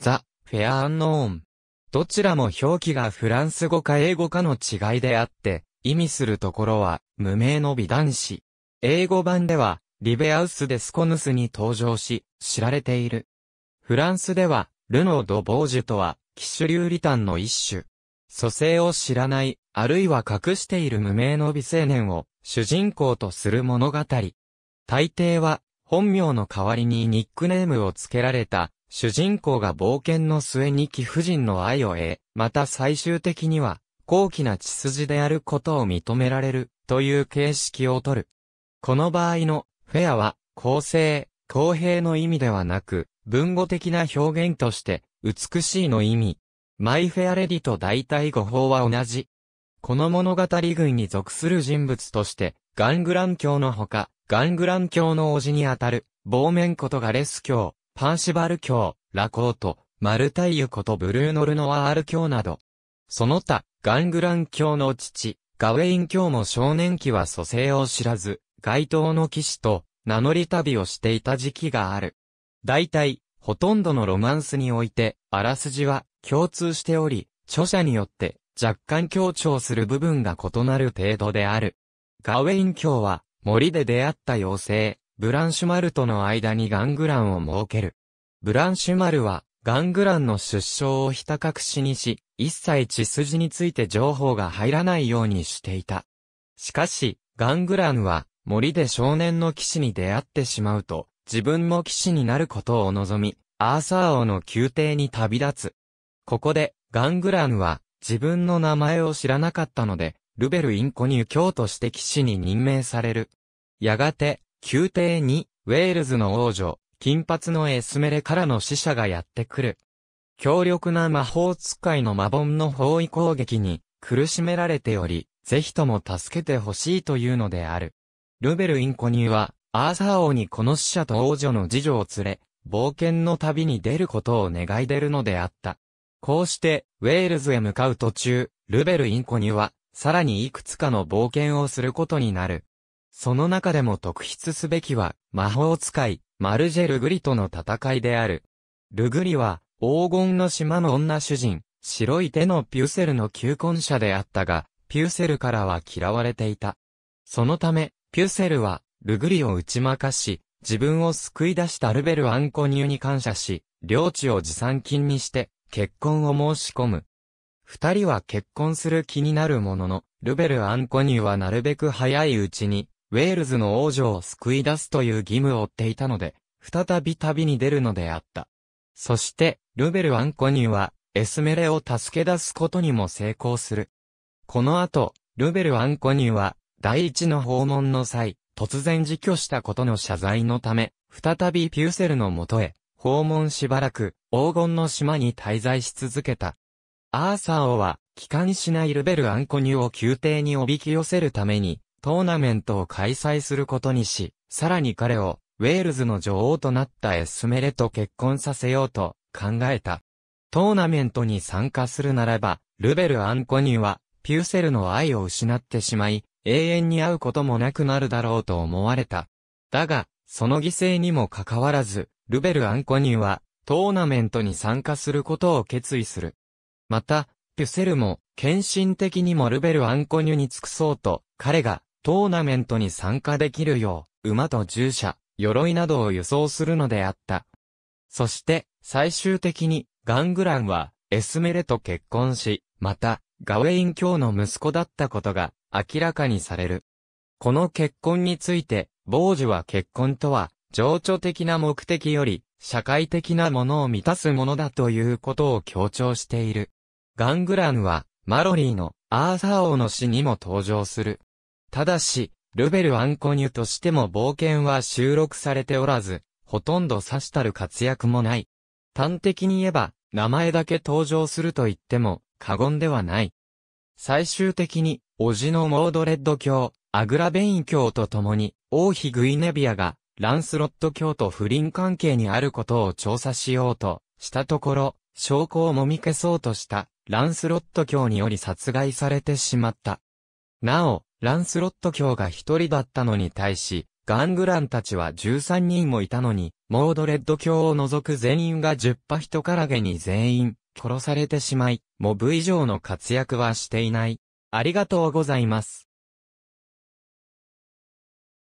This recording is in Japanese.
ザ・フェア・ k n ノーン。どちらも表記がフランス語か英語かの違いであって、意味するところは、無名の美男子。英語版では、リベアウス・デスコヌスに登場し、知られている。フランスでは、ルノード・ボージュとは、キュ流リタンの一種。蘇生を知らない、あるいは隠している無名の美青年を主人公とする物語。大抵は、本名の代わりにニックネームを付けられた主人公が冒険の末に貴婦人の愛を得、また最終的には、高貴な血筋であることを認められる、という形式をとる。この場合の、フェアは、公正、公平の意味ではなく、文語的な表現として、美しいの意味。マイフェアレディと大体語法は同じ。この物語群に属する人物として、ガングラン教のほか、ガングラン教の叔父にあたる、亡面ことがレス教、パーシバル教、ラコート、マルタイユことブルーノルノワール教など、その他、ガングラン教の父、ガウェイン教も少年期は蘇生を知らず、街頭の騎士と名乗り旅をしていた時期がある。大体、ほとんどのロマンスにおいて、あらすじは共通しており、著者によって若干強調する部分が異なる程度である。ガウェイン教は森で出会った妖精、ブランシュマルとの間にガングランを設ける。ブランシュマルは、ガングランの出生をひた隠しにし、一切血筋について情報が入らないようにしていた。しかし、ガングランは、森で少年の騎士に出会ってしまうと、自分も騎士になることを望み、アーサー王の宮廷に旅立つ。ここで、ガングランは、自分の名前を知らなかったので、ルベルインコー教として騎士に任命される。やがて、宮廷に、ウェールズの王女、金髪のエスメレからの死者がやってくる。強力な魔法使いの魔盆の包囲攻撃に苦しめられており、ぜひとも助けてほしいというのである。ルベルインコニーは、アーサー王にこの死者と王女の次女を連れ、冒険の旅に出ることを願い出るのであった。こうして、ウェールズへ向かう途中、ルベルインコニーは、さらにいくつかの冒険をすることになる。その中でも特筆すべきは、魔法使い、マルジェ・ルグリとの戦いである。ルグリは、黄金の島の女主人、白い手のピュセルの求婚者であったが、ピュセルからは嫌われていた。そのため、ピュセルは、ルグリを打ち負かし、自分を救い出したルベル・アンコニューに感謝し、領地を持参金にして、結婚を申し込む。二人は結婚する気になるものの、ルベル・アンコニューはなるべく早いうちに、ウェールズの王女を救い出すという義務を負っていたので、再び旅に出るのであった。そして、ルベル・アンコニーは、エスメレを助け出すことにも成功する。この後、ルベル・アンコニーは、第一の訪問の際、突然自去したことの謝罪のため、再びピューセルのもとへ、訪問しばらく、黄金の島に滞在し続けた。アーサー王は、帰還しないルベル・アンコニーを宮廷におびき寄せるために、トーナメントを開催することにし、さらに彼をウェールズの女王となったエスメレと結婚させようと考えた。トーナメントに参加するならば、ルベル・アンコニーは、ピューセルの愛を失ってしまい、永遠に会うこともなくなるだろうと思われた。だが、その犠牲にもかかわらず、ルベル・アンコニーは、トーナメントに参加することを決意する。また、ピュセルも、献身的にもルベル・アンコニュに尽くそうと、彼が、トーナメントに参加できるよう、馬と従者、鎧などを輸送するのであった。そして、最終的に、ガングランは、エスメレと結婚し、また、ガウェイン卿の息子だったことが、明らかにされる。この結婚について、傍受は結婚とは、情緒的な目的より、社会的なものを満たすものだということを強調している。ガングランは、マロリーのアーサー王の詩にも登場する。ただし、ルベル・アンコニュとしても冒険は収録されておらず、ほとんど差したる活躍もない。端的に言えば、名前だけ登場すると言っても過言ではない。最終的に、叔父のモードレッド教、アグラベイン教と共に、王妃グイネビアが、ランスロット教と不倫関係にあることを調査しようとしたところ、証拠をもみ消そうとした、ランスロット教により殺害されてしまった。なお、ランスロット卿が一人だったのに対し、ガングランたちは13人もいたのに、モードレッド卿を除く全員が10羽人からげに全員殺されてしまい、モブ以上の活躍はしていない。ありがとうございます。